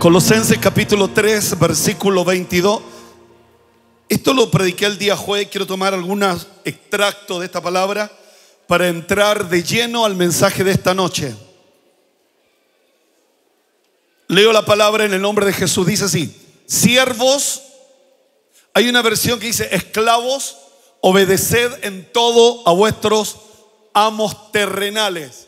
Colosenses capítulo 3, versículo 22. Esto lo prediqué el día jueves, quiero tomar algunos extractos de esta palabra para entrar de lleno al mensaje de esta noche. Leo la palabra en el nombre de Jesús, dice así, siervos, hay una versión que dice, esclavos, obedeced en todo a vuestros amos terrenales,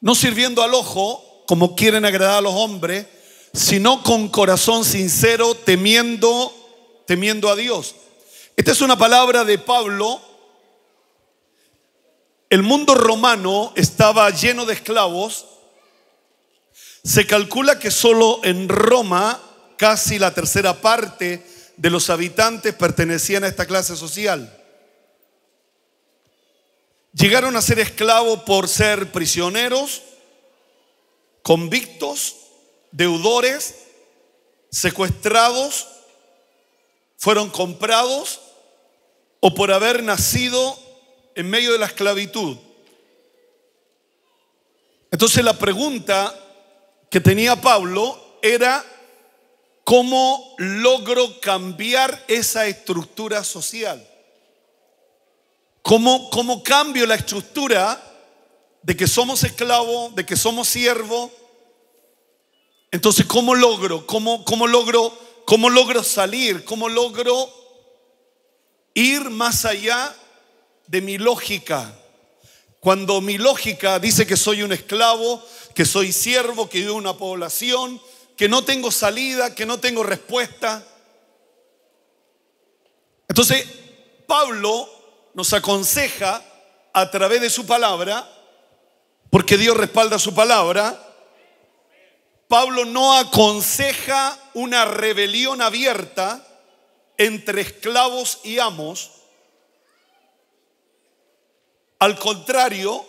no sirviendo al ojo, como quieren agradar a los hombres, sino con corazón sincero, temiendo, temiendo a Dios. Esta es una palabra de Pablo. El mundo romano estaba lleno de esclavos. Se calcula que solo en Roma casi la tercera parte de los habitantes pertenecían a esta clase social. Llegaron a ser esclavos por ser prisioneros, convictos, deudores, secuestrados, fueron comprados o por haber nacido en medio de la esclavitud. Entonces la pregunta que tenía Pablo era, ¿cómo logro cambiar esa estructura social? ¿Cómo, cómo cambio la estructura de que somos esclavo, de que somos siervo. Entonces, ¿cómo logro? ¿Cómo, cómo logro? ¿Cómo logro salir? ¿Cómo logro ir más allá de mi lógica? Cuando mi lógica dice que soy un esclavo, que soy siervo, que vivo una población, que no tengo salida, que no tengo respuesta. Entonces, Pablo nos aconseja a través de su palabra porque Dios respalda su palabra, Pablo no aconseja una rebelión abierta entre esclavos y amos. Al contrario,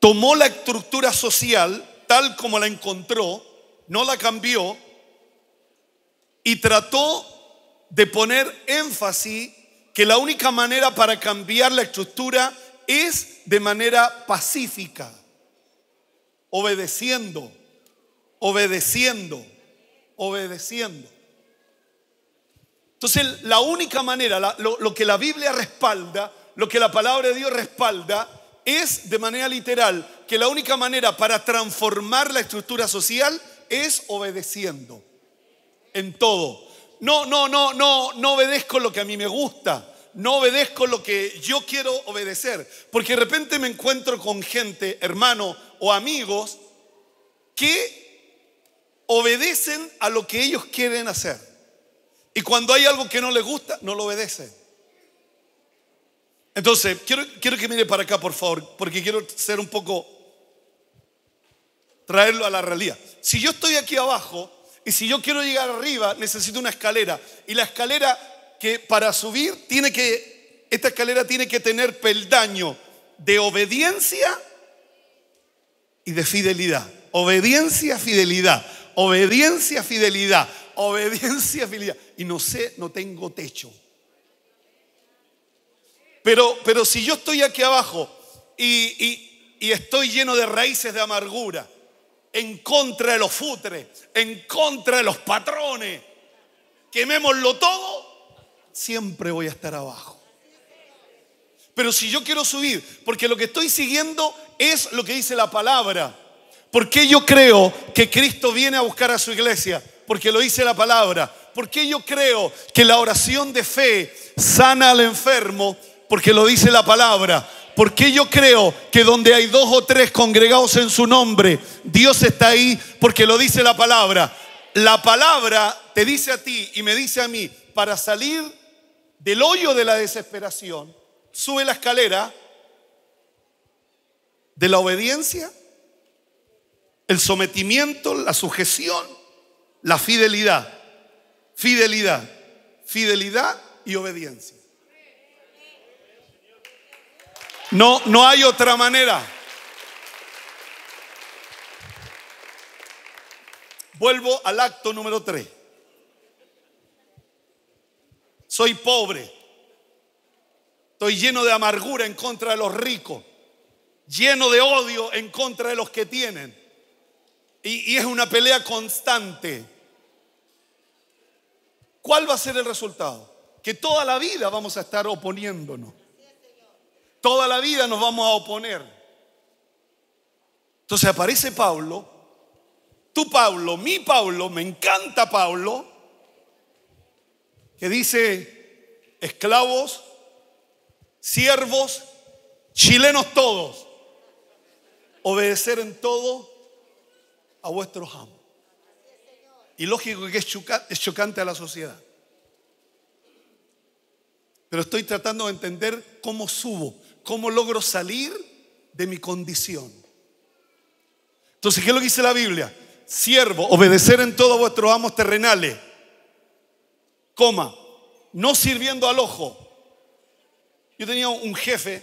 tomó la estructura social tal como la encontró, no la cambió y trató de poner énfasis que la única manera para cambiar la estructura es de manera pacífica, obedeciendo, obedeciendo, obedeciendo. Entonces, la única manera, lo, lo que la Biblia respalda, lo que la palabra de Dios respalda, es de manera literal que la única manera para transformar la estructura social es obedeciendo en todo. No, no, no, no, no obedezco lo que a mí me gusta no obedezco lo que yo quiero obedecer. Porque de repente me encuentro con gente, hermano o amigos, que obedecen a lo que ellos quieren hacer. Y cuando hay algo que no les gusta, no lo obedecen. Entonces, quiero, quiero que mire para acá, por favor, porque quiero ser un poco, traerlo a la realidad. Si yo estoy aquí abajo y si yo quiero llegar arriba, necesito una escalera. Y la escalera que para subir tiene que, esta escalera tiene que tener peldaño de obediencia y de fidelidad. Obediencia, fidelidad. Obediencia, fidelidad. Obediencia, fidelidad. Y no sé, no tengo techo. Pero, pero si yo estoy aquí abajo y, y estoy lleno de raíces de amargura, en contra de los futres, en contra de los patrones, quemémoslo todo siempre voy a estar abajo. Pero si yo quiero subir, porque lo que estoy siguiendo es lo que dice la palabra. Porque yo creo que Cristo viene a buscar a su iglesia? Porque lo dice la palabra. ¿Por qué yo creo que la oración de fe sana al enfermo? Porque lo dice la palabra. ¿Por qué yo creo que donde hay dos o tres congregados en su nombre, Dios está ahí? Porque lo dice la palabra. La palabra te dice a ti y me dice a mí, para salir del hoyo de la desesperación, sube la escalera de la obediencia, el sometimiento, la sujeción, la fidelidad, fidelidad, fidelidad y obediencia. No, no hay otra manera. Vuelvo al acto número 3. Soy pobre. Estoy lleno de amargura en contra de los ricos. Lleno de odio en contra de los que tienen. Y, es una pelea constante. ¿Cuál va a ser el resultado? Que toda la vida vamos a estar oponiéndonos. Toda la vida nos vamos a oponer. Entonces aparece Pablo. Tú Pablo, mi Pablo, me encanta Pablo que dice esclavos, siervos, chilenos todos, obedecer en todo a vuestros amos. Y lógico que es, chocante a la sociedad. Pero estoy tratando de entender cómo subo, cómo logro salir de mi condición. Entonces, ¿qué es lo que dice la Biblia? Siervo, obedecer en todo a vuestros amos terrenales coma, no sirviendo al ojo. Yo tenía un jefe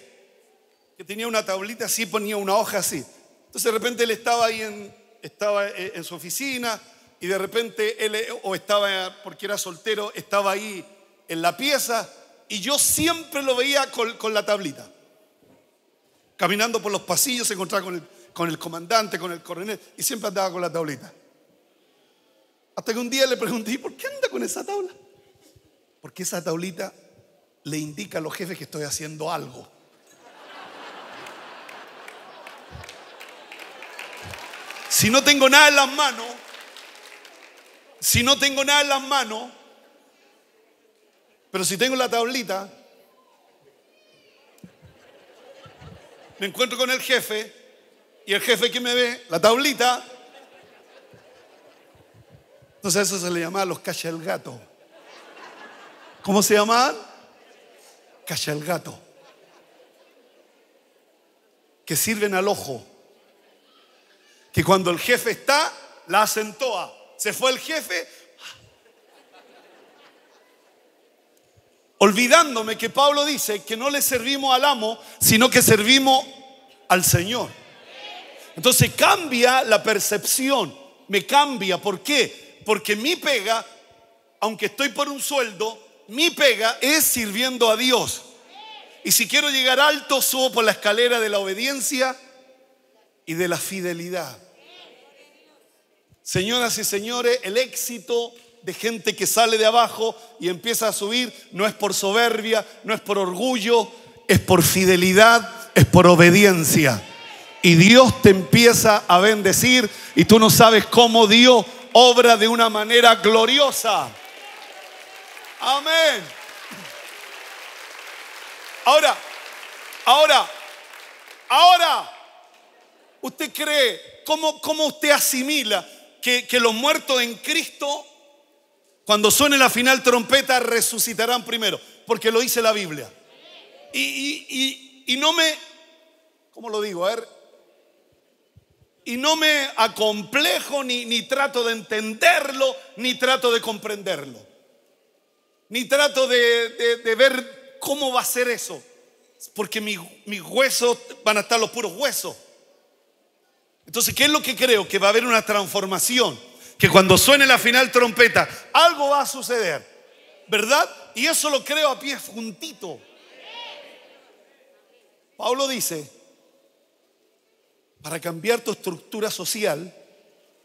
que tenía una tablita así, ponía una hoja así. Entonces de repente él estaba ahí en, estaba eh, en su oficina y de repente él, eh, o estaba, porque era soltero, estaba ahí en la pieza y yo siempre lo veía con, la tablita. Caminando por los pasillos se encontraba con el, con el comandante, con el coronel y siempre andaba con la tablita. Hasta que un día le pregunté, ¿por qué anda con esa tabla? Porque esa tablita le indica a los jefes que estoy haciendo algo. Si no tengo nada en las manos, si no tengo nada en las manos, pero si tengo la tablita, me encuentro con el jefe y el jefe que me ve, la tablita. Entonces eso se le llama los cachas el gato. ¿Cómo se llama? Calla el gato. Que sirven al ojo. Que cuando el jefe está, la hacen Se fue el jefe. Olvidándome que Pablo dice que no le servimos al amo, sino que servimos al Señor. Entonces cambia la percepción, me cambia. ¿Por qué? Porque mi pega, aunque estoy por un sueldo, mi pega es sirviendo a Dios. Y si quiero llegar alto, subo por la escalera de la obediencia y de la fidelidad. Señoras y señores, el éxito de gente que sale de abajo y empieza a subir no es por soberbia, no es por orgullo, es por fidelidad, es por obediencia. Y Dios te empieza a bendecir y tú no sabes cómo Dios obra de una manera gloriosa. Amén. Ahora, ahora, ahora, ¿usted cree cómo, usted asimila que, los muertos en Cristo, cuando suene la final trompeta, resucitarán primero? Porque lo dice la Biblia. Y, no me, ¿cómo lo digo? A ver, y no me acomplejo, ni, ni, trato de entenderlo, ni trato de comprenderlo ni trato de, ver cómo va a ser eso, porque mi, mis huesos van a estar los puros huesos. Entonces, ¿qué es lo que creo? Que va a haber una transformación, que cuando suene la final trompeta, algo va a suceder, ¿verdad? Y eso lo creo a pie juntito. Pablo dice, para cambiar tu estructura social,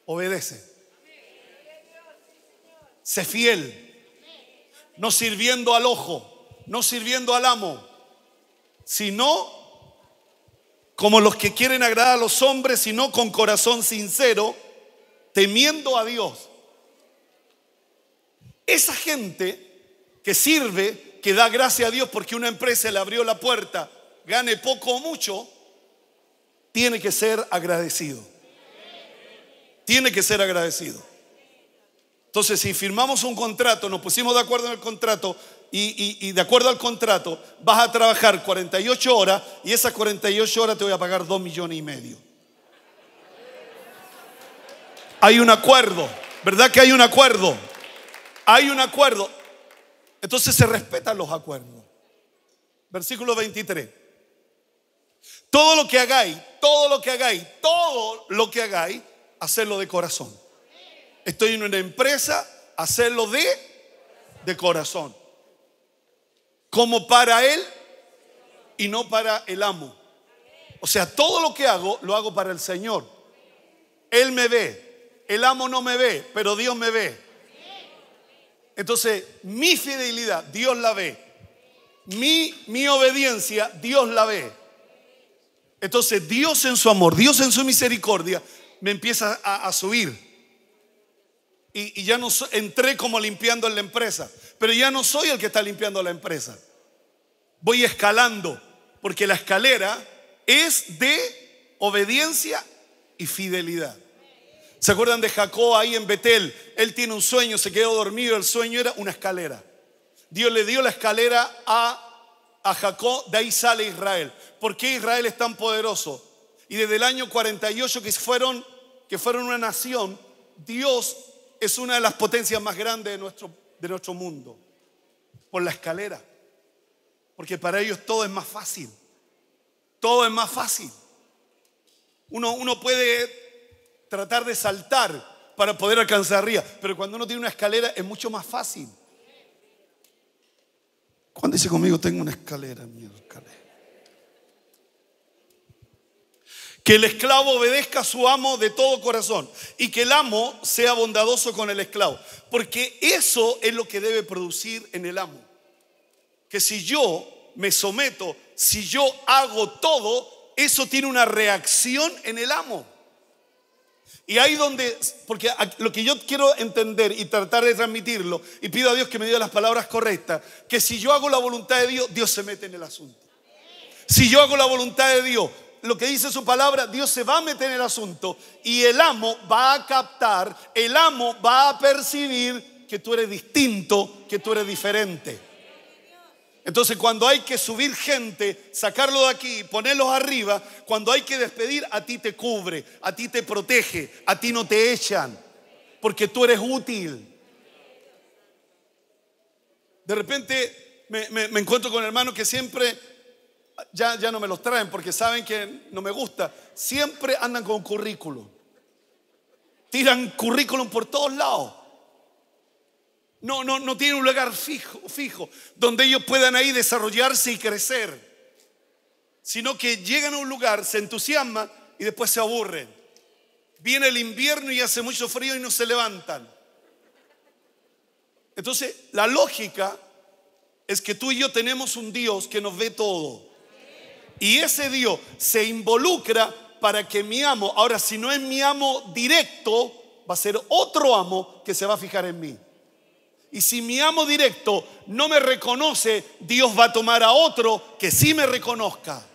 obedece. Sé fiel no sirviendo al ojo, no sirviendo al amo, sino como los que quieren agradar a los hombres, sino con corazón sincero, temiendo a Dios. Esa gente que sirve, que da gracia a Dios porque una empresa le abrió la puerta, gane poco o mucho, tiene que ser agradecido. Tiene que ser agradecido. Entonces, si firmamos un contrato, nos pusimos de acuerdo en el contrato y, de acuerdo al contrato, vas a trabajar 48 horas y esas 48 horas te voy a pagar 2 millones y medio. Hay un acuerdo, ¿verdad que hay un acuerdo? Hay un acuerdo. Entonces se respetan los acuerdos. Versículo 23. Todo lo que hagáis, todo lo que hagáis, todo lo que hagáis, hacedlo de corazón Estoy en una empresa, hacerlo de, de corazón. Como para Él y no para el amo. O sea, todo lo que hago, lo hago para el Señor. Él me ve, el amo no me ve, pero Dios me ve. Entonces, mi fidelidad, Dios la ve. Mi, mi obediencia, Dios la ve. Entonces, Dios en su amor, Dios en su misericordia, me empieza a, a subir y, ya no entré como limpiando en la empresa, pero ya no soy el que está limpiando la empresa. Voy escalando, porque la escalera es de obediencia y fidelidad. ¿Se acuerdan de Jacob ahí en Betel? Él tiene un sueño, se quedó dormido, el sueño era una escalera. Dios le dio la escalera a, a Jacob, de ahí sale Israel. ¿Por qué Israel es tan poderoso? Y desde el año 48 que fueron, que fueron una nación, Dios es una de las potencias más grandes de nuestro, de nuestro mundo, por la escalera. Porque para ellos todo es más fácil. Todo es más fácil. Uno, uno puede tratar de saltar para poder alcanzar arriba, pero cuando uno tiene una escalera es mucho más fácil. Cuando dice conmigo, tengo una escalera, mi escalera. Que el esclavo obedezca a su amo de todo corazón y que el amo sea bondadoso con el esclavo. Porque eso es lo que debe producir en el amo. Que si yo me someto, si yo hago todo, eso tiene una reacción en el amo. Y ahí donde, porque lo que yo quiero entender y tratar de transmitirlo, y pido a Dios que me diga las palabras correctas, que si yo hago la voluntad de Dios, Dios se mete en el asunto. Si yo hago la voluntad de Dios, lo que dice su palabra, Dios se va a meter en el asunto y el amo va a captar, el amo va a percibir que tú eres distinto, que tú eres diferente. Entonces cuando hay que subir gente, sacarlo de aquí, ponerlos arriba, cuando hay que despedir, a ti te cubre, a ti te protege, a ti no te echan, porque tú eres útil. De repente me, encuentro con hermano que siempre ya, ya no me los traen porque saben que no me gusta. Siempre andan con currículum. Tiran currículum por todos lados. No, no, no tienen un lugar fijo, fijo donde ellos puedan ahí desarrollarse y crecer. Sino que llegan a un lugar, se entusiasman y después se aburren. Viene el invierno y hace mucho frío y no se levantan. Entonces, la lógica es que tú y yo tenemos un Dios que nos ve todo. Y ese Dios se involucra para que mi amo, ahora si no es mi amo directo, va a ser otro amo que se va a fijar en mí. Y si mi amo directo no me reconoce, Dios va a tomar a otro que sí me reconozca.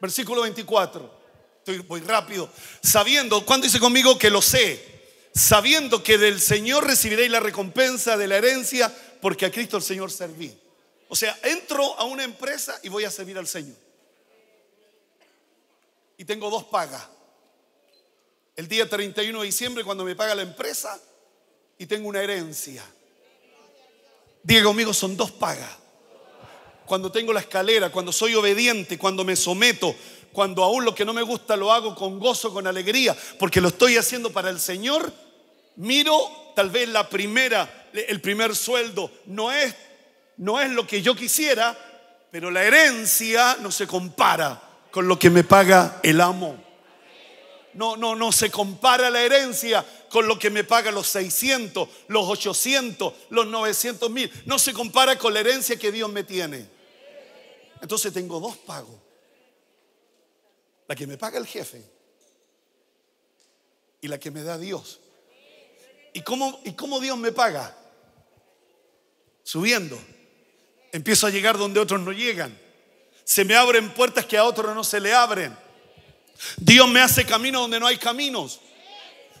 Versículo 24. Estoy, muy rápido. Sabiendo, ¿cuándo dice conmigo que lo sé? Sabiendo que del Señor recibiréis la recompensa de la herencia, porque a Cristo el Señor serví. O sea, entro a una empresa y voy a servir al Señor. Y tengo dos pagas. El día 31 de diciembre cuando me paga la empresa y tengo una herencia. Digo conmigo, son dos pagas. Cuando tengo la escalera, cuando soy obediente, cuando me someto, cuando aún lo que no me gusta lo hago con gozo, con alegría, porque lo estoy haciendo para el Señor, miro tal vez la primera, el primer sueldo, no es no es lo que yo quisiera, pero la herencia no se compara con lo que me paga el amo. No, no, no se compara la herencia con lo que me paga los 600, los 800, los 900 mil. No se compara con la herencia que Dios me tiene. Entonces tengo dos pagos. La que me paga el jefe y la que me da Dios. ¿Y cómo, y cómo Dios me paga? Subiendo. Empiezo a llegar donde otros no llegan. Se me abren puertas que a otros no se le abren. Dios me hace camino donde no hay caminos.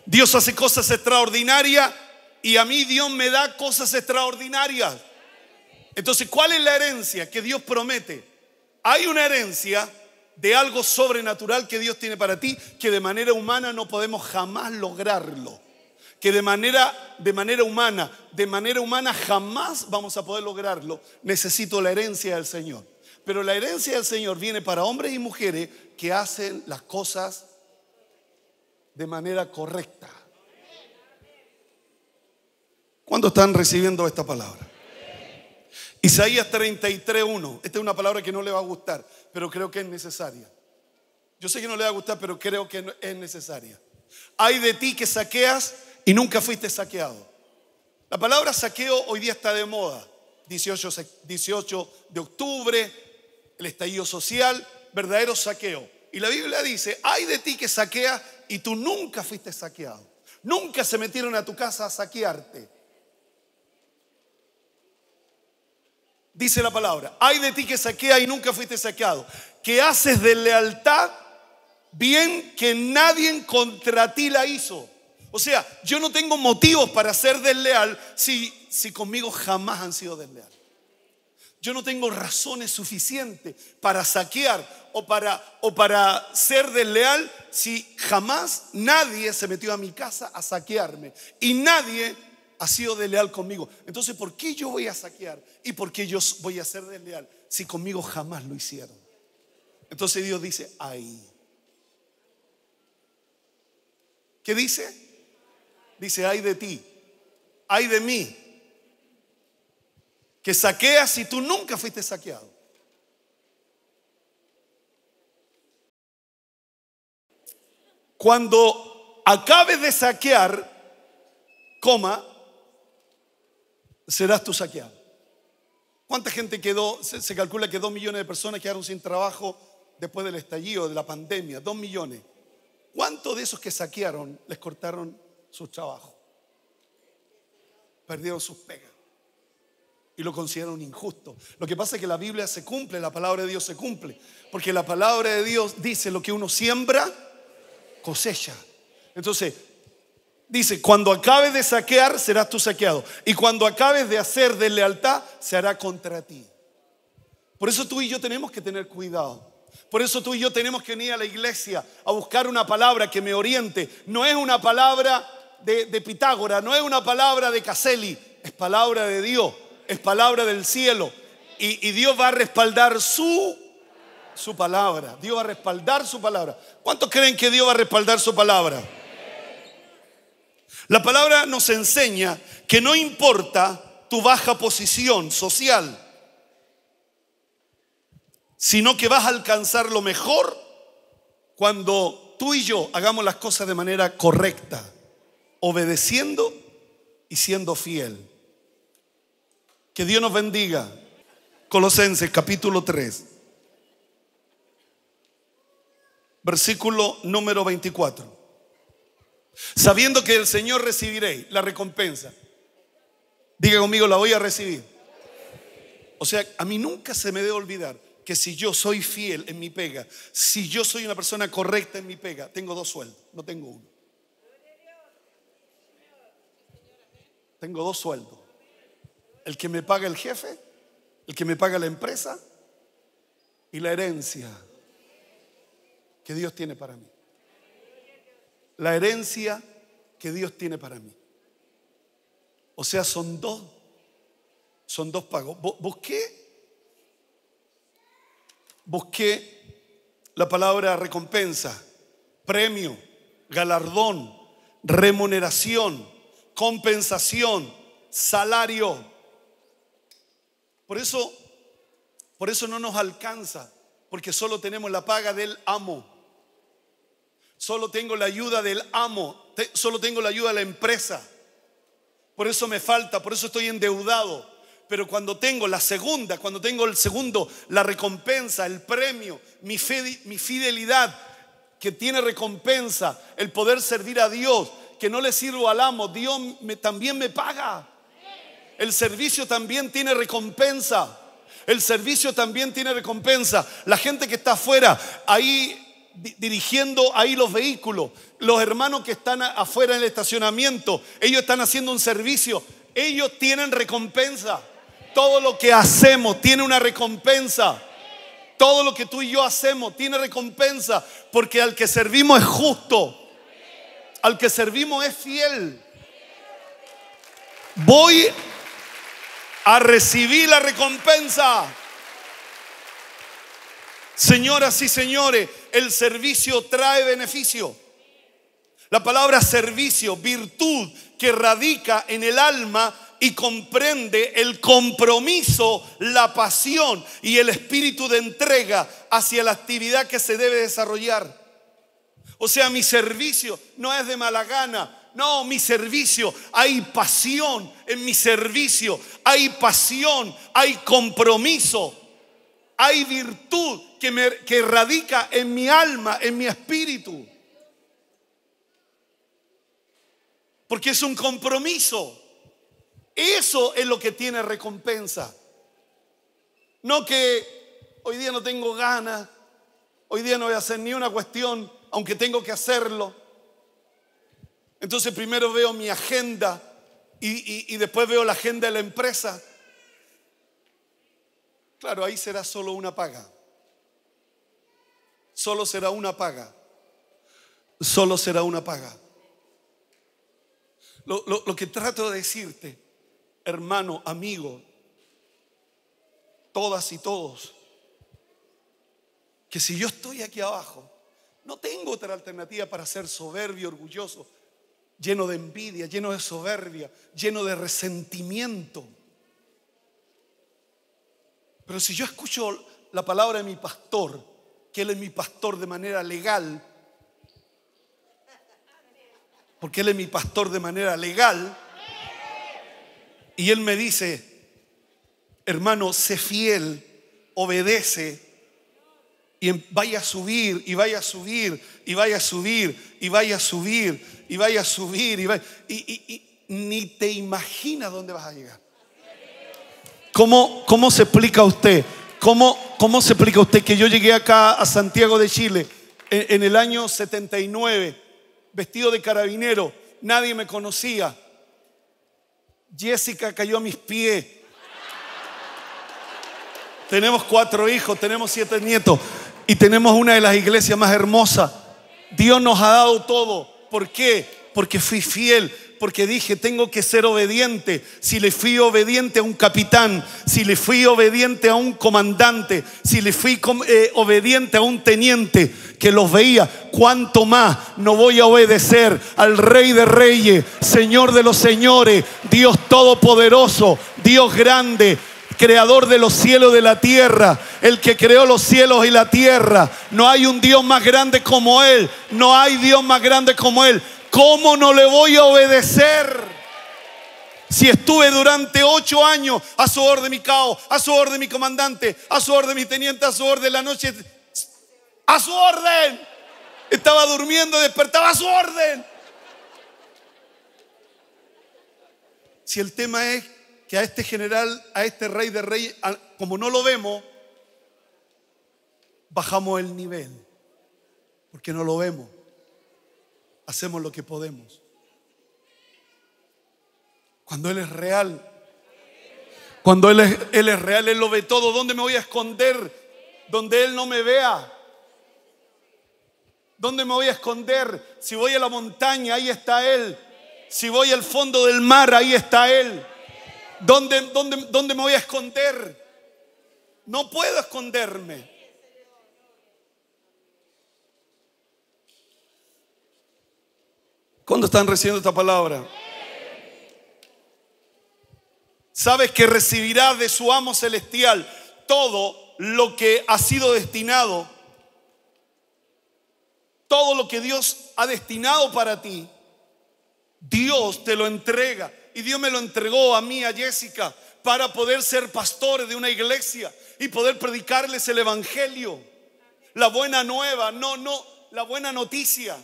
Dios hace cosas extraordinarias y a mí Dios me da cosas extraordinarias. Entonces, ¿cuál es la herencia que Dios promete? Hay una herencia de algo sobrenatural que Dios tiene para ti que de manera humana no podemos jamás lograrlo que de manera, de manera humana, de manera humana jamás vamos a poder lograrlo. Necesito la herencia del Señor. Pero la herencia del Señor viene para hombres y mujeres que hacen las cosas de manera correcta. ¿Cuándo están recibiendo esta palabra? Isaías 33.1. Esta es una palabra que no le va a gustar, pero creo que es necesaria. Yo sé que no le va a gustar, pero creo que es necesaria. Hay de ti que saqueas y nunca fuiste saqueado. La palabra saqueo hoy día está de moda. 18, de octubre, el estallido social, verdadero saqueo. Y la Biblia dice, hay de ti que saquea y tú nunca fuiste saqueado. Nunca se metieron a tu casa a saquearte. Dice la palabra, hay de ti que saquea y nunca fuiste saqueado. Que haces de lealtad bien que nadie contra ti la hizo. O sea, yo no tengo motivos para ser desleal si, si conmigo jamás han sido desleal. Yo no tengo razones suficientes para saquear o para, o para ser desleal si jamás nadie se metió a mi casa a saquearme y nadie ha sido desleal conmigo. Entonces, ¿por qué yo voy a saquear y por qué yo voy a ser desleal si conmigo jamás lo hicieron? Entonces Dios dice, ahí. ¿Qué dice? dice, ay de ti, ay de mí, que saqueas y tú nunca fuiste saqueado. Cuando acabes de saquear, coma, serás tú saqueado. ¿Cuánta gente quedó? Se, se, calcula que dos millones de personas quedaron sin trabajo después del estallido, de la pandemia, dos millones. ¿Cuántos de esos que saquearon les cortaron sus trabajos, perdieron sus pegas y lo consideran injusto. Lo que pasa es que la Biblia se cumple, la palabra de Dios se cumple, porque la palabra de Dios dice lo que uno siembra, cosecha. Entonces, dice, cuando acabes de saquear, serás tú saqueado. Y cuando acabes de hacer de lealtad, se hará contra ti. Por eso tú y yo tenemos que tener cuidado. Por eso tú y yo tenemos que venir a la iglesia a buscar una palabra que me oriente. No es una palabra de, Pitágora Pitágoras, no es una palabra de Caselli, es palabra de Dios, es palabra del cielo. Y, y, Dios va a respaldar su, su palabra. Dios va a respaldar su palabra. ¿Cuántos creen que Dios va a respaldar su palabra? La palabra nos enseña que no importa tu baja posición social, sino que vas a alcanzar lo mejor cuando tú y yo hagamos las cosas de manera correcta obedeciendo y siendo fiel. Que Dios nos bendiga. Colosenses capítulo 3, versículo número 24. Sabiendo que el Señor recibiré la recompensa. Diga conmigo, la voy a recibir. O sea, a mí nunca se me debe olvidar que si yo soy fiel en mi pega, si yo soy una persona correcta en mi pega, tengo dos sueldos, no tengo uno. Tengo dos sueldos. El que me paga el jefe, el que me paga la empresa y la herencia que Dios tiene para mí. La herencia que Dios tiene para mí. O sea, son dos. Son dos pagos. Busqué. Busqué la palabra recompensa, premio, galardón, remuneración compensación, salario. Por eso, por eso no nos alcanza, porque solo tenemos la paga del amo. Solo tengo la ayuda del amo, solo tengo la ayuda de la empresa. Por eso me falta, por eso estoy endeudado. Pero cuando tengo la segunda, cuando tengo el segundo, la recompensa, el premio, mi fidelidad que tiene recompensa, el poder servir a Dios, que no le sirvo al amo, Dios me, también me paga. El servicio también tiene recompensa. El servicio también tiene recompensa. La gente que está afuera, ahí dirigiendo ahí los vehículos, los hermanos que están afuera en el estacionamiento, ellos están haciendo un servicio, ellos tienen recompensa. Todo lo que hacemos tiene una recompensa. Todo lo que tú y yo hacemos tiene recompensa, porque al que servimos es justo al que servimos es fiel. Voy a recibir la recompensa. Señoras y señores, el servicio trae beneficio. La palabra servicio, virtud que radica en el alma y comprende el compromiso, la pasión y el espíritu de entrega hacia la actividad que se debe desarrollar. O sea, mi servicio no es de mala gana. No, mi servicio, hay pasión en mi servicio, hay pasión, hay compromiso, hay virtud que, radica en mi alma, en mi espíritu. Porque es un compromiso. Eso es lo que tiene recompensa. No que hoy día no tengo ganas, hoy día no voy a hacer ni una cuestión aunque tengo que hacerlo. Entonces primero veo mi agenda y, después veo la agenda de la empresa. Claro, ahí será solo una paga. Solo será una paga. Solo será una paga. lo, que trato de decirte, hermano, amigo, todas y todos, que si yo estoy aquí abajo, no tengo otra alternativa para ser soberbio, orgulloso, lleno de envidia, lleno de soberbia, lleno de resentimiento. Pero si yo escucho la palabra de mi pastor, que él es mi pastor de manera legal, porque él es mi pastor de manera legal, y él me dice, hermano, sé fiel, obedece, y em, vaya a subir y vaya a subir y vaya a subir y vaya a subir y vaya a subir y, ni te imaginas dónde vas a llegar. ¿Cómo, cómo se explica usted? ¿Cómo, ¿Cómo se explica usted que yo llegué acá a Santiago de Chile en el año 79, vestido de carabinero, nadie me conocía? Jessica cayó a mis pies. Tenemos cuatro hijos, tenemos siete nietos. Y tenemos una de las iglesias más hermosas. Dios nos ha dado todo. ¿Por qué? Porque fui fiel, porque dije, tengo que ser obediente. Si le fui obediente a un capitán, si le fui obediente a un comandante, si le fui eh, obediente a un teniente que los veía, cuánto más no voy a obedecer al Rey de Reyes, Señor de los Señores, Dios Todopoderoso, Dios Grande, creador de los cielos y de la tierra, el que creó los cielos y la tierra. No hay un Dios más grande como Él, no hay Dios más grande como Él. ¿Cómo no le voy a obedecer? Si estuve durante ocho años a su orden mi caos a su orden mi comandante, a su orden mi teniente, a su orden la noche, a su orden. Estaba durmiendo, despertaba a su orden. Si el tema es a este general, a este rey de rey, como no lo vemos, bajamos el nivel, porque no lo vemos. Hacemos lo que podemos. Cuando Él es real, cuando Él es, Él es real, Él lo ve todo. ¿Dónde me voy a esconder? Donde Él no me vea. ¿Dónde me voy a esconder? Si voy a la montaña, ahí está Él. Si voy al fondo del mar, ahí está Él. ¿Dónde, dónde, me voy a esconder? No puedo esconderme. ¿Cuándo están recibiendo esta palabra? Sabes que recibirás de su amo celestial todo lo que ha sido destinado, todo lo que Dios ha destinado para ti. Dios te lo entrega y Dios me lo entregó a mí, a Jessica, para poder ser pastores de una iglesia y poder predicarles el Evangelio, la buena nueva, no, no, la buena noticia.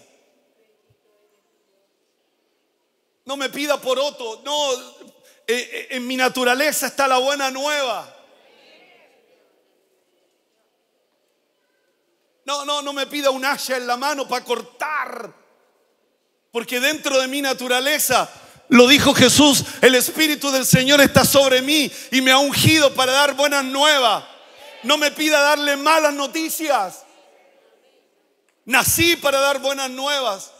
No me pida por otro, no, eh, eh, en mi naturaleza está la buena nueva. No, no, no me pida un hacha en la mano para cortar. Porque dentro de mi naturaleza lo dijo Jesús, el Espíritu del Señor está sobre mí y me ha ungido para dar buenas nuevas. No me pida darle malas noticias. Nací para dar buenas nuevas.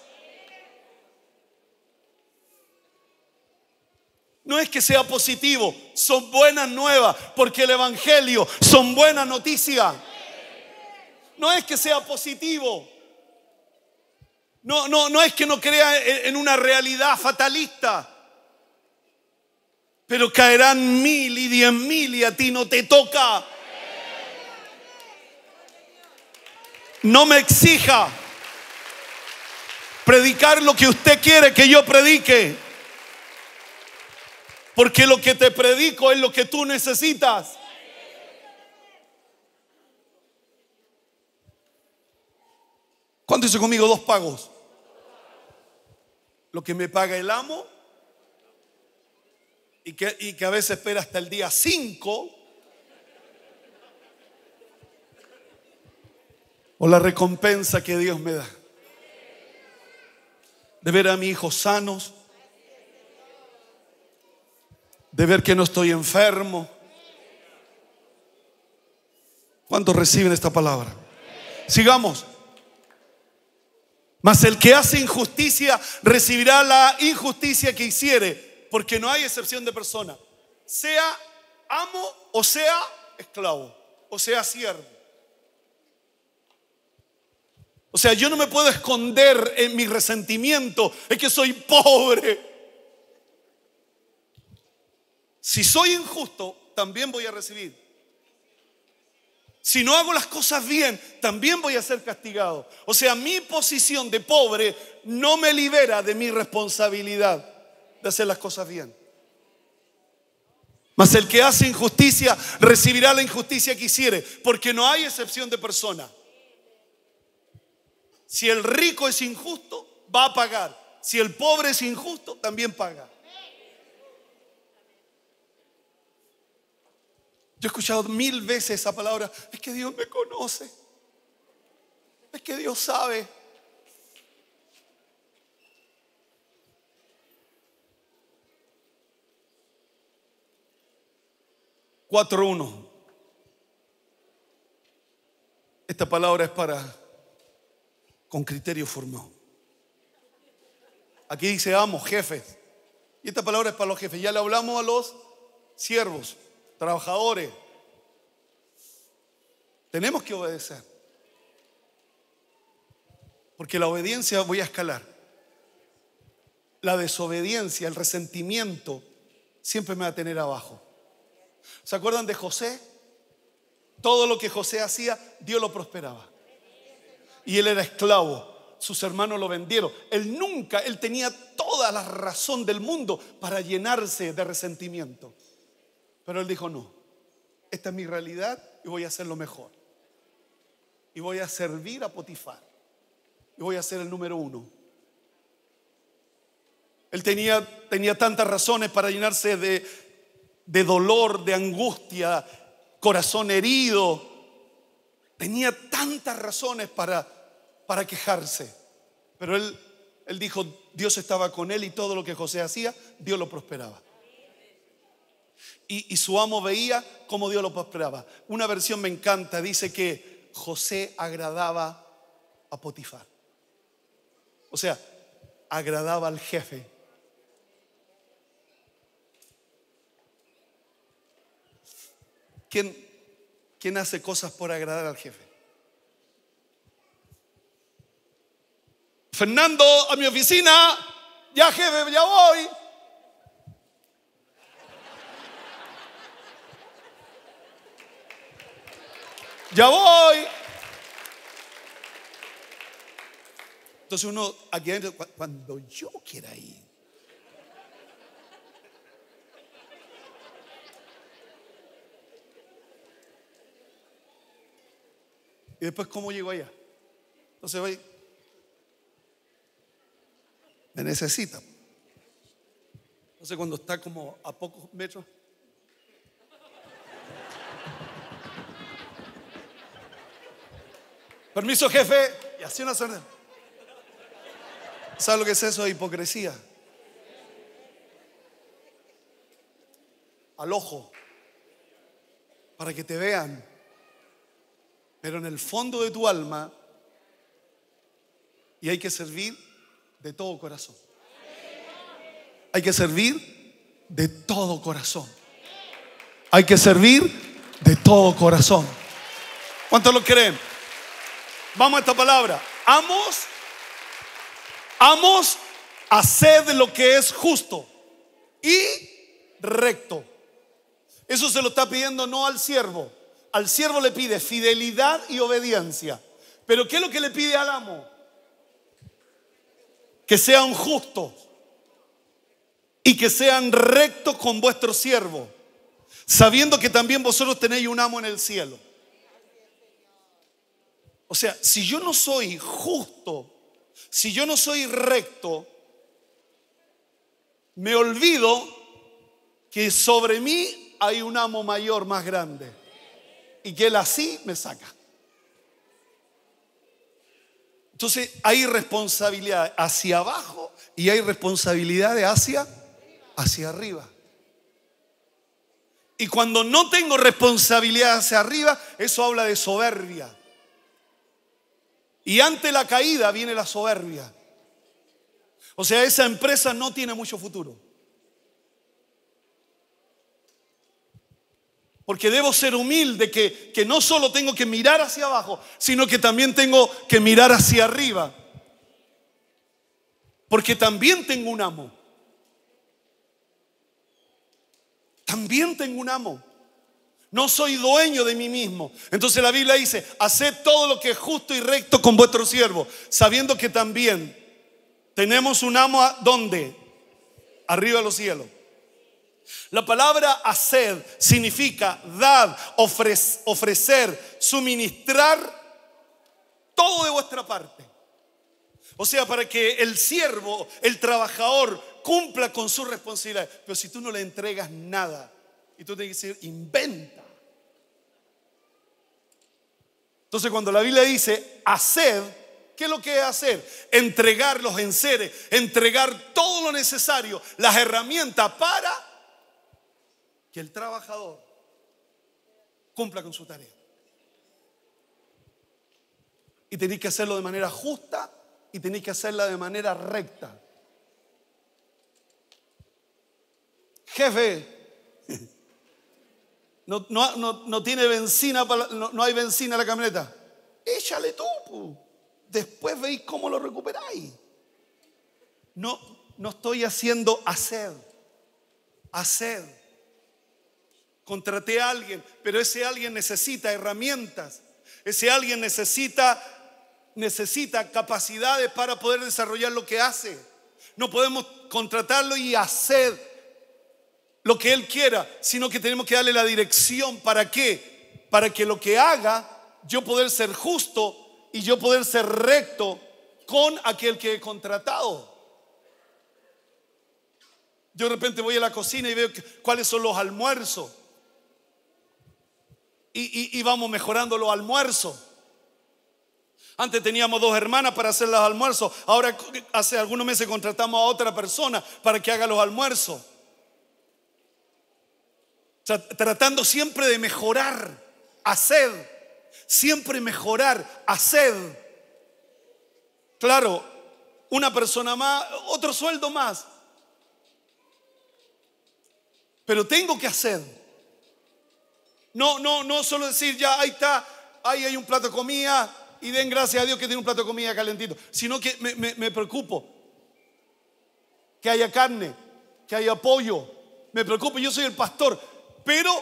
No es que sea positivo, son buenas nuevas, porque el Evangelio son buenas noticias. No es que sea positivo. No, no, no es que no crea en una realidad fatalista. Pero caerán mil y diez mil y a ti no te toca. No me exija predicar lo que usted quiere que yo predique. Porque lo que te predico es lo que tú necesitas. ¿Cuánto hizo conmigo dos pagos? lo que me paga el amo y que, a veces espera hasta el día 5. O la recompensa que Dios me da. De ver a mis hijos sanos. De ver que no estoy enfermo. ¿Cuántos reciben esta palabra? Sigamos. Mas el que hace injusticia recibirá la injusticia que hiciere, porque no hay excepción de persona, sea amo o sea esclavo, o sea siervo. O sea, yo no me puedo esconder en mi resentimiento, es que soy pobre. Si soy injusto, también voy a recibir si no hago las cosas bien, también voy a ser castigado. O sea, mi posición de pobre no me libera de mi responsabilidad de hacer las cosas bien. Mas el que hace injusticia recibirá la injusticia que hiciere, porque no hay excepción de persona. Si el rico es injusto, va a pagar. Si el pobre es injusto, también paga. Yo he escuchado mil veces esa palabra, es que Dios me conoce, es que Dios sabe. Cuatro uno. Esta palabra es para con criterio formado. Aquí dice amos, jefes. Y esta palabra es para los jefes. Ya le hablamos a los siervos trabajadores. Tenemos que obedecer. Porque la obediencia voy a escalar. La desobediencia, el resentimiento, siempre me va a tener abajo. ¿Se acuerdan de José? Todo lo que José hacía, Dios lo prosperaba. Y él era esclavo, sus hermanos lo vendieron. Él nunca, él tenía toda la razón del mundo para llenarse de resentimiento. Pero él dijo, no, esta es mi realidad y voy a hacer lo mejor. Y voy a servir a Potifar. Y voy a ser el número uno. Él tenía, tenía tantas razones para llenarse de, de dolor, de angustia, corazón herido. Tenía tantas razones para, para quejarse. Pero él, él dijo, Dios estaba con él y todo lo que José hacía, Dios lo prosperaba y, su amo veía cómo Dios lo prosperaba. Una versión me encanta, dice que José agradaba a Potifar. O sea, agradaba al jefe. ¿Quién, ¿Quién hace cosas por agradar al jefe? Fernando, a mi oficina. Ya, jefe, ya voy. ya voy. Entonces uno aquí adentro, cuando yo quiera ir. Y después, ¿cómo llego allá? Entonces, voy. Me necesita. Entonces, cuando está como a pocos metros, Permiso, jefe. Y así una zona. ¿Sabe lo que es eso de hipocresía? Al ojo. Para que te vean. Pero en el fondo de tu alma. Y hay que servir de todo corazón. Hay que servir de todo corazón. Hay que servir de todo corazón. ¿Cuántos lo creen? Vamos a esta palabra. Amos, amos, haced lo que es justo y recto. Eso se lo está pidiendo no al siervo. Al siervo le pide fidelidad y obediencia. Pero ¿qué es lo que le pide al amo? Que sean justos y que sean rectos con vuestro siervo, sabiendo que también vosotros tenéis un amo en el cielo. O sea, si yo no soy justo, si yo no soy recto, me olvido que sobre mí hay un amo mayor más grande y que él así me saca. Entonces hay responsabilidad hacia abajo y hay responsabilidad hacia, hacia arriba. Y cuando no tengo responsabilidad hacia arriba, eso habla de soberbia. Y ante la caída viene la soberbia. O sea, esa empresa no tiene mucho futuro. Porque debo ser humilde, que, que, no solo tengo que mirar hacia abajo, sino que también tengo que mirar hacia arriba. Porque también tengo un amo. También tengo un amo. No soy dueño de mí mismo. Entonces la Biblia dice, haced todo lo que es justo y recto con vuestro siervo, sabiendo que también tenemos un amo dónde? Arriba de los cielos. La palabra hacer significa dar, ofrecer, suministrar todo de vuestra parte. O sea, para que el siervo, el trabajador, cumpla con su responsabilidad. Pero si tú no le entregas nada, y tú tienes que decir, inventa Entonces cuando la Biblia dice, hacer, ¿qué es lo que es hacer? Entregar los enseres, entregar todo lo necesario, las herramientas para que el trabajador cumpla con su tarea. Y tenéis que hacerlo de manera justa y tenéis que hacerla de manera recta. Jefe, no, tiene benzina, no, hay benzina en la camioneta. Échale tú. Después veis cómo lo recuperáis. No, no estoy haciendo hacer. Hacer. Contraté a alguien, pero ese alguien necesita herramientas. Ese alguien necesita, necesita capacidades para poder desarrollar lo que hace. No podemos contratarlo y hacer lo que Él quiera, sino que tenemos que darle la dirección. ¿Para qué? Para que lo que haga, yo poder ser justo y yo poder ser recto con aquel que he contratado. Yo de repente voy a la cocina y veo cuáles son los almuerzos. y vamos mejorando los almuerzos. Antes teníamos dos hermanas para hacer los almuerzos. Ahora hace algunos meses contratamos a otra persona para que haga los almuerzos tratando siempre de mejorar, hacer, siempre mejorar, hacer. Claro, una persona más, otro sueldo más. Pero tengo que hacer. No, no, no solo decir ya, ahí está, ahí hay un plato de comida y den gracias a Dios que tiene un plato de comida calentito. Sino que me, me preocupo que haya carne, que haya pollo. Me preocupo, yo soy el pastor pero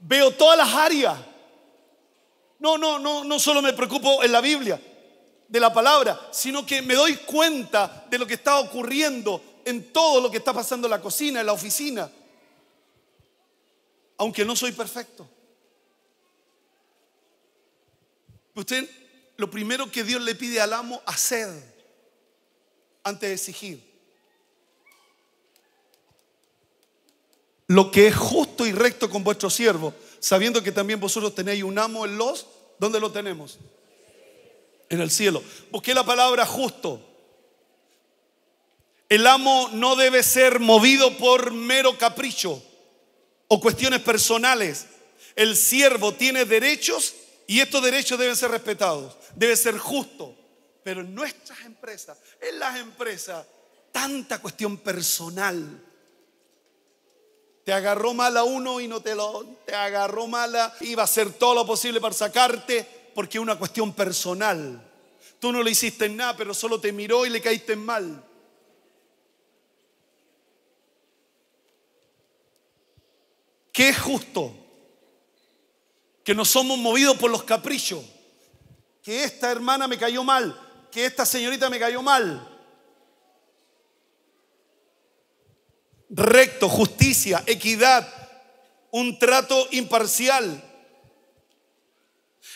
veo todas las áreas. No, no, no, no solo me preocupo en la Biblia, de la palabra, sino que me doy cuenta de lo que está ocurriendo en todo lo que está pasando en la cocina, en la oficina. Aunque no soy perfecto. Usted, lo primero que Dios le pide al amo, hacer antes de exigir. lo que es justo y recto con vuestro siervo, sabiendo que también vosotros tenéis un amo en los, ¿dónde lo tenemos? En el cielo. Busqué la palabra justo. El amo no debe ser movido por mero capricho o cuestiones personales. El siervo tiene derechos y estos derechos deben ser respetados, debe ser justo. Pero en nuestras empresas, en las empresas, tanta cuestión personal te agarró mal a uno y no te lo. Te agarró mala. Iba a hacer todo lo posible para sacarte porque es una cuestión personal. Tú no le hiciste nada, pero solo te miró y le caíste mal. ¿Qué es justo? Que no somos movidos por los caprichos. Que esta hermana me cayó mal. Que esta señorita me cayó mal recto, justicia, equidad, un trato imparcial.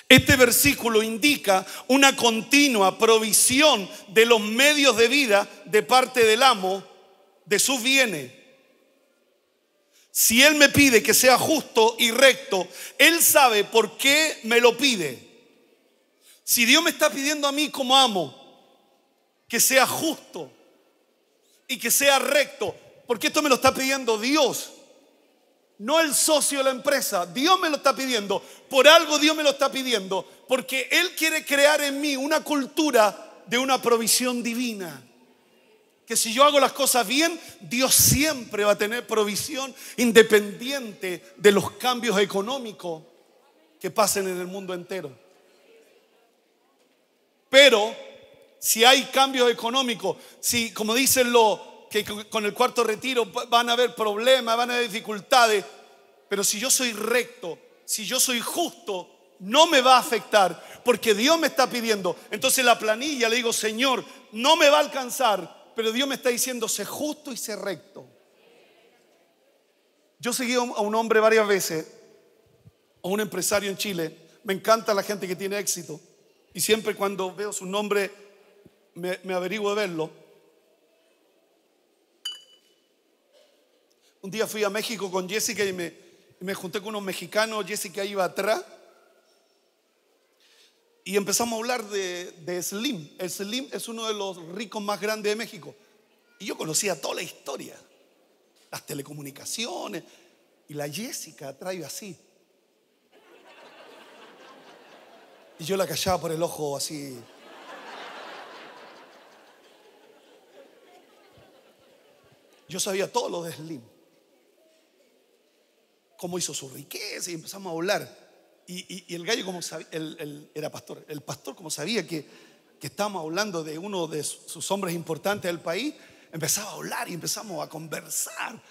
Este versículo indica una continua provisión de los medios de vida de parte del amo de sus bienes. Si Él me pide que sea justo y recto, Él sabe por qué me lo pide. Si Dios me está pidiendo a mí como amo que sea justo y que sea recto, porque esto me lo está pidiendo Dios. No el socio de la empresa. Dios me lo está pidiendo. Por algo Dios me lo está pidiendo. Porque Él quiere crear en mí una cultura de una provisión divina. Que si yo hago las cosas bien, Dios siempre va a tener provisión independiente de los cambios económicos que pasen en el mundo entero. Pero si hay cambios económicos, si como dicen los que con el cuarto retiro van a haber problemas, van a haber dificultades, pero si yo soy recto, si yo soy justo, no me va a afectar, porque Dios me está pidiendo. Entonces la planilla le digo, Señor, no me va a alcanzar, pero Dios me está diciendo, sé justo y sé recto. Yo seguí a un hombre varias veces, a un empresario en Chile. Me encanta la gente que tiene éxito. Y siempre cuando veo su nombre, me, me averiguo de verlo. Un día fui a México con Jessica y me, junté con unos mexicanos, Jessica iba atrás. Y empezamos a hablar de, Slim. Slim es uno de los ricos más grandes de México. Y yo conocía toda la historia, las telecomunicaciones. Y la Jessica atrás así. Y yo la callaba por el ojo así. Yo sabía todo lo de Slim cómo hizo su riqueza y empezamos a hablar. Y, el gallo, como sabía, era pastor, el pastor como sabía que, que estábamos hablando de uno de sus hombres importantes del país, empezaba a hablar y empezamos a conversar.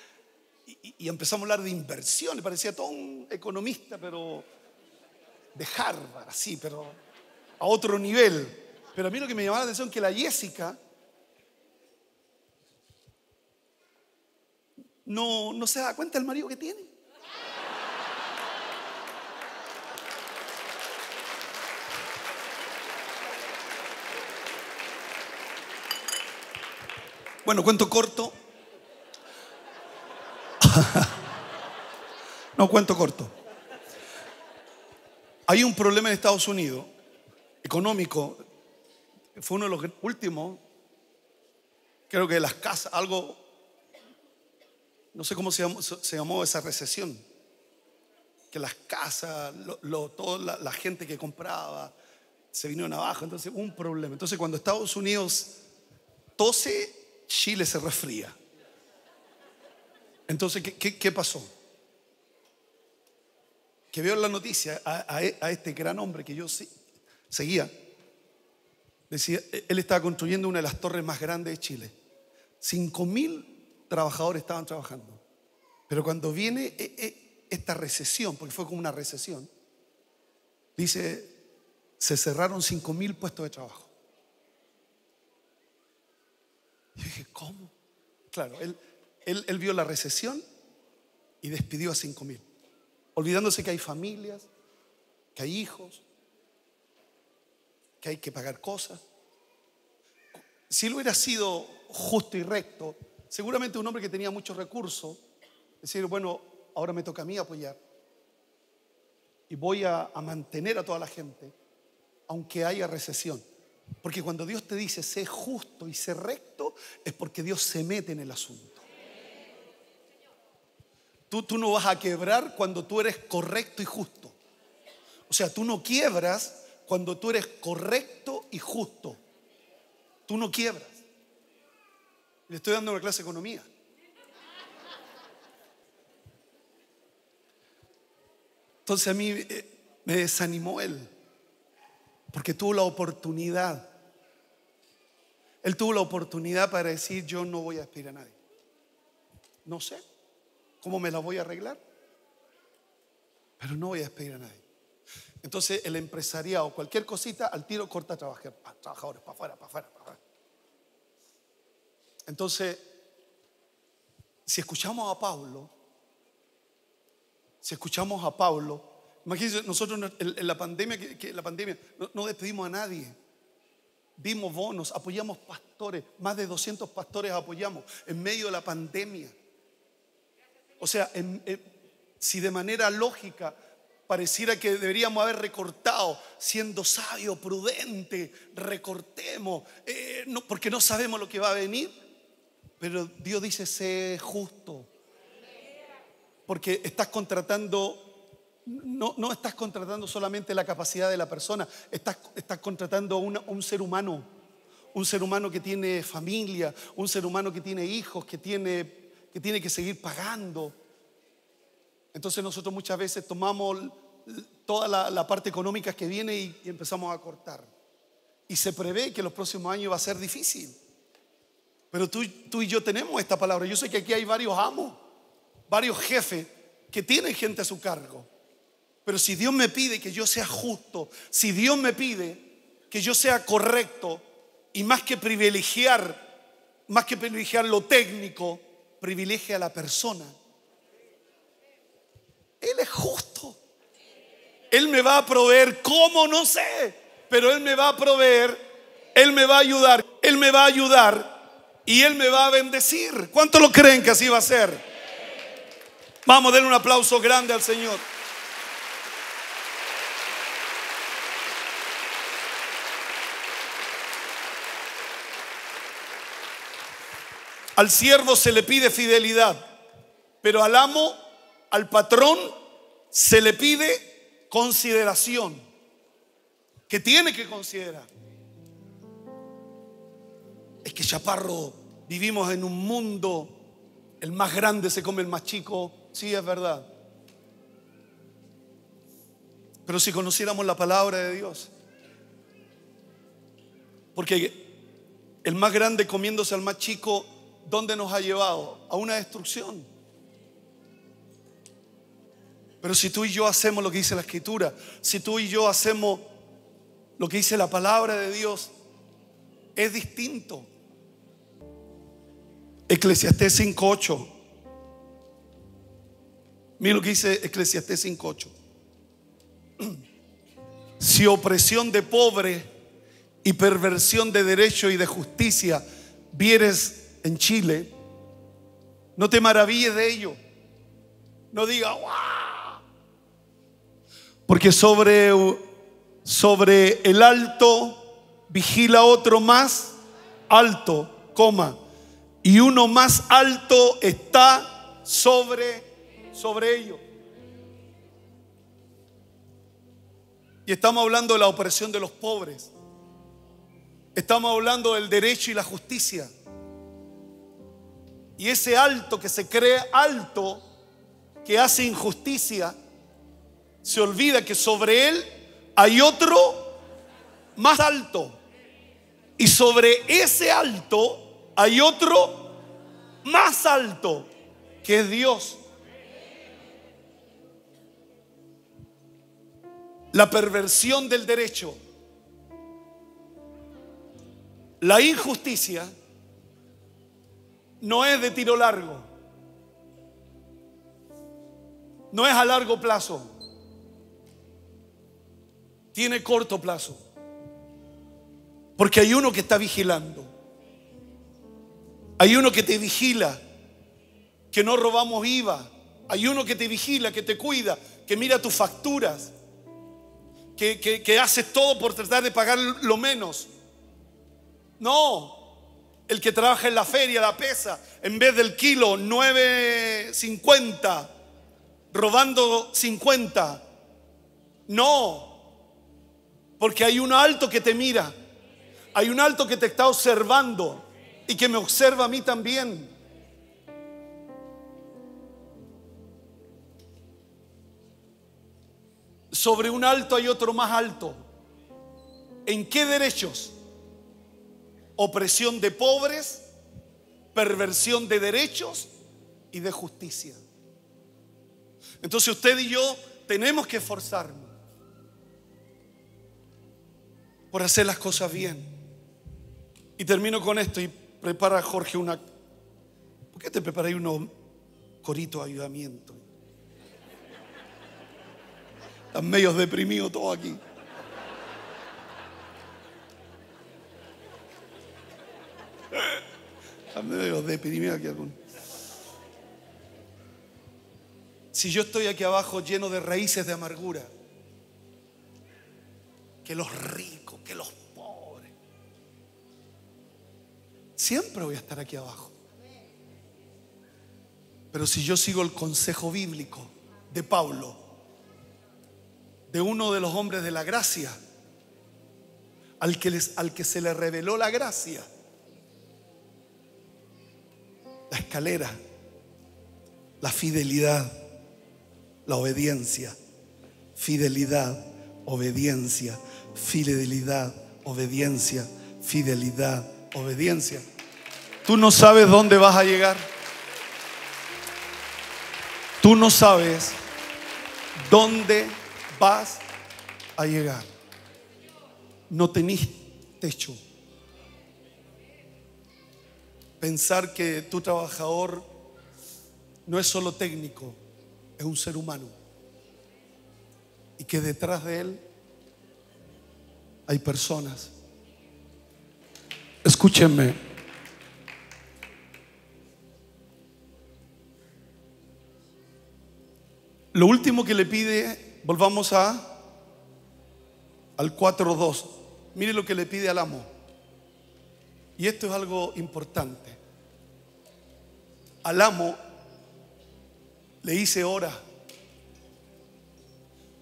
Y, empezamos a hablar de inversiones, parecía todo un economista, pero de Harvard, así, pero a otro nivel. Pero a mí lo que me llamaba la atención es que la Jessica no, no se da cuenta del marido que tiene. Bueno, cuento corto. no, cuento corto. Hay un problema en Estados Unidos, económico. Fue uno de los últimos. Creo que las casas, algo. No sé cómo se llamó, esa recesión. Que las casas, toda la, la gente que compraba, se vinieron abajo. Entonces, un problema. Entonces, cuando Estados Unidos tose, Chile se resfría. Entonces, ¿qué, pasó? Que veo la noticia a, este gran hombre que yo seguía. Decía, él estaba construyendo una de las torres más grandes de Chile. Cinco mil trabajadores estaban trabajando. Pero cuando viene eh, eh, esta recesión, porque fue como una recesión, dice, se cerraron cinco mil puestos de trabajo. dije, ¿cómo? Claro, él, él, vio la recesión y despidió a 5 mil, olvidándose que hay familias, que hay hijos, que hay que pagar cosas. Si él hubiera sido justo y recto, seguramente un hombre que tenía muchos recursos, decir, bueno, ahora me toca a mí apoyar y voy a, a mantener a toda la gente, aunque haya recesión. Porque cuando Dios te dice, sé justo y sé recto, es porque Dios se mete en el asunto. Tú, tú no vas a quebrar cuando tú eres correcto y justo. O sea, tú no quiebras cuando tú eres correcto y justo. Tú no quiebras. Le estoy dando una clase de economía. Entonces a mí eh, me desanimó él, porque tuvo la oportunidad él tuvo la oportunidad para decir, yo no voy a despedir a nadie. No sé cómo me la voy a arreglar, pero no voy a despedir a nadie. Entonces el empresariado, cualquier cosita, al tiro corta a trabajadores, para afuera, para afuera, para afuera. Entonces, si escuchamos a Pablo, si escuchamos a Pablo, imagínense, nosotros en la pandemia, que, la pandemia no despedimos a nadie dimos bonos, apoyamos pastores, más de 200 pastores apoyamos en medio de la pandemia. O sea, si de manera lógica pareciera que deberíamos haber recortado, siendo sabio, prudente, recortemos, eh, no, porque no sabemos lo que va a venir, pero Dios dice, sé justo, porque estás contratando no, estás contratando solamente la capacidad de la persona, estás, contratando a un ser humano, un ser humano que tiene familia, un ser humano que tiene hijos, que tiene que, seguir pagando. Entonces nosotros muchas veces tomamos toda la, parte económica que viene y, empezamos a cortar. Y se prevé que los próximos años va a ser difícil. Pero tú, y yo tenemos esta palabra. Yo sé que aquí hay varios amos, varios jefes que tienen gente a su cargo. Pero si Dios me pide que yo sea justo, si Dios me pide que yo sea correcto y más que privilegiar, más que privilegiar lo técnico, privilegia a la persona. Él es justo. Él me va a proveer, ¿cómo? No sé, pero Él me va a proveer, Él me va a ayudar, Él me va a ayudar y Él me va a bendecir. ¿Cuánto lo creen que así va a ser? Vamos, a denle un aplauso grande al Señor. Al siervo se le pide fidelidad, pero al amo, al patrón, se le pide consideración, que tiene que considerar. Es que Chaparro, vivimos en un mundo, el más grande se come el más chico, sí es verdad. Pero si conociéramos la palabra de Dios, porque el más grande comiéndose al más chico ¿dónde nos ha llevado? A una destrucción. Pero si tú y yo hacemos lo que dice la escritura, si tú y yo hacemos lo que dice la palabra de Dios, es distinto. Eclesiastés 5.8. Mira lo que dice Eclesiastés 5.8. Si opresión de pobre y perversión de derecho y de justicia vieres en Chile, no te maravilles de ello. No diga Porque sobre, sobre el alto vigila otro más alto, coma. Y uno más alto está sobre, sobre ello Y estamos hablando de la opresión de los pobres. Estamos hablando del derecho y la justicia. Y ese alto que se cree alto, que hace injusticia, se olvida que sobre él hay otro más alto. Y sobre ese alto hay otro más alto, que es Dios. La perversión del derecho, la injusticia no es de tiro largo, no es a largo plazo, tiene corto plazo, porque hay uno que está vigilando, hay uno que te vigila, que no robamos IVA, hay uno que te vigila, que te cuida, que mira tus facturas, que, que, que haces todo por tratar de pagar lo menos. No, el que trabaja en la feria, la pesa, en vez del kilo 9.50, robando 50. No, porque hay un alto que te mira, hay un alto que te está observando y que me observa a mí también. Sobre un alto hay otro más alto. ¿En qué derechos? opresión de pobres, perversión de derechos y de justicia. Entonces usted y yo tenemos que esforzarnos por hacer las cosas bien. Y termino con esto y prepara Jorge una... ¿Por qué te preparé uno Corito de ayudamiento? Están medios deprimidos todos aquí. de epidemia aquí Si yo estoy aquí abajo lleno de raíces de amargura, que los ricos, que los pobres, siempre voy a estar aquí abajo. Pero si yo sigo el consejo bíblico de Pablo, de uno de los hombres de la gracia, al que, les, al que se le reveló la gracia, la escalera, la fidelidad, la obediencia, fidelidad, obediencia, fidelidad, obediencia, fidelidad, obediencia. Tú no sabes dónde vas a llegar. Tú no sabes dónde vas a llegar. No teniste techo pensar que tu trabajador no es solo técnico, es un ser humano. Y que detrás de él hay personas. Escúchenme. Lo último que le pide, volvamos a al 4.2. Mire lo que le pide al amo. Y esto es algo importante. Al amo le hice hora.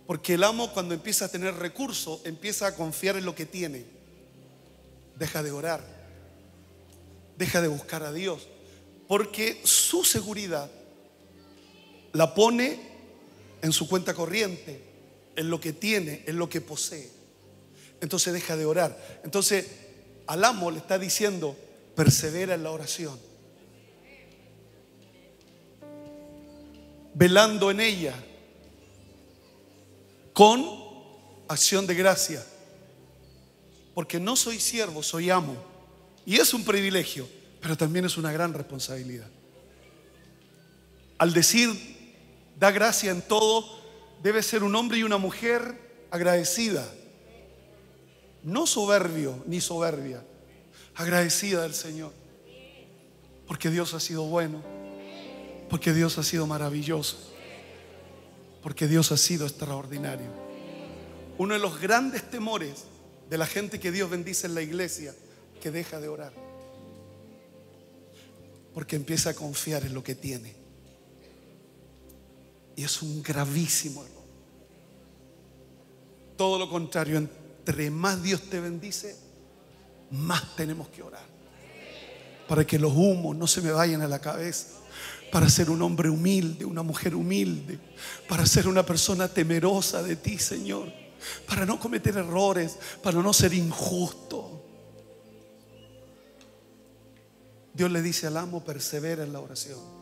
Porque el amo cuando empieza a tener recursos, empieza a confiar en lo que tiene. Deja de orar. Deja de buscar a Dios. Porque su seguridad la pone en su cuenta corriente, en lo que tiene, en lo que posee. Entonces deja de orar. Entonces al amo le está diciendo, persevera en la oración. Velando en ella con acción de gracia. Porque no soy siervo, soy amo. Y es un privilegio, pero también es una gran responsabilidad. Al decir, da gracia en todo, debe ser un hombre y una mujer agradecida no soberbio ni soberbia, agradecida del Señor, porque Dios ha sido bueno, porque Dios ha sido maravilloso, porque Dios ha sido extraordinario. Uno de los grandes temores de la gente que Dios bendice en la iglesia, que deja de orar, porque empieza a confiar en lo que tiene. Y es un gravísimo error. Todo lo contrario, en entre más Dios te bendice, más tenemos que orar. Para que los humos no se me vayan a la cabeza. Para ser un hombre humilde, una mujer humilde. Para ser una persona temerosa de ti, Señor. Para no cometer errores. Para no ser injusto. Dios le dice al amo, persevera en la oración.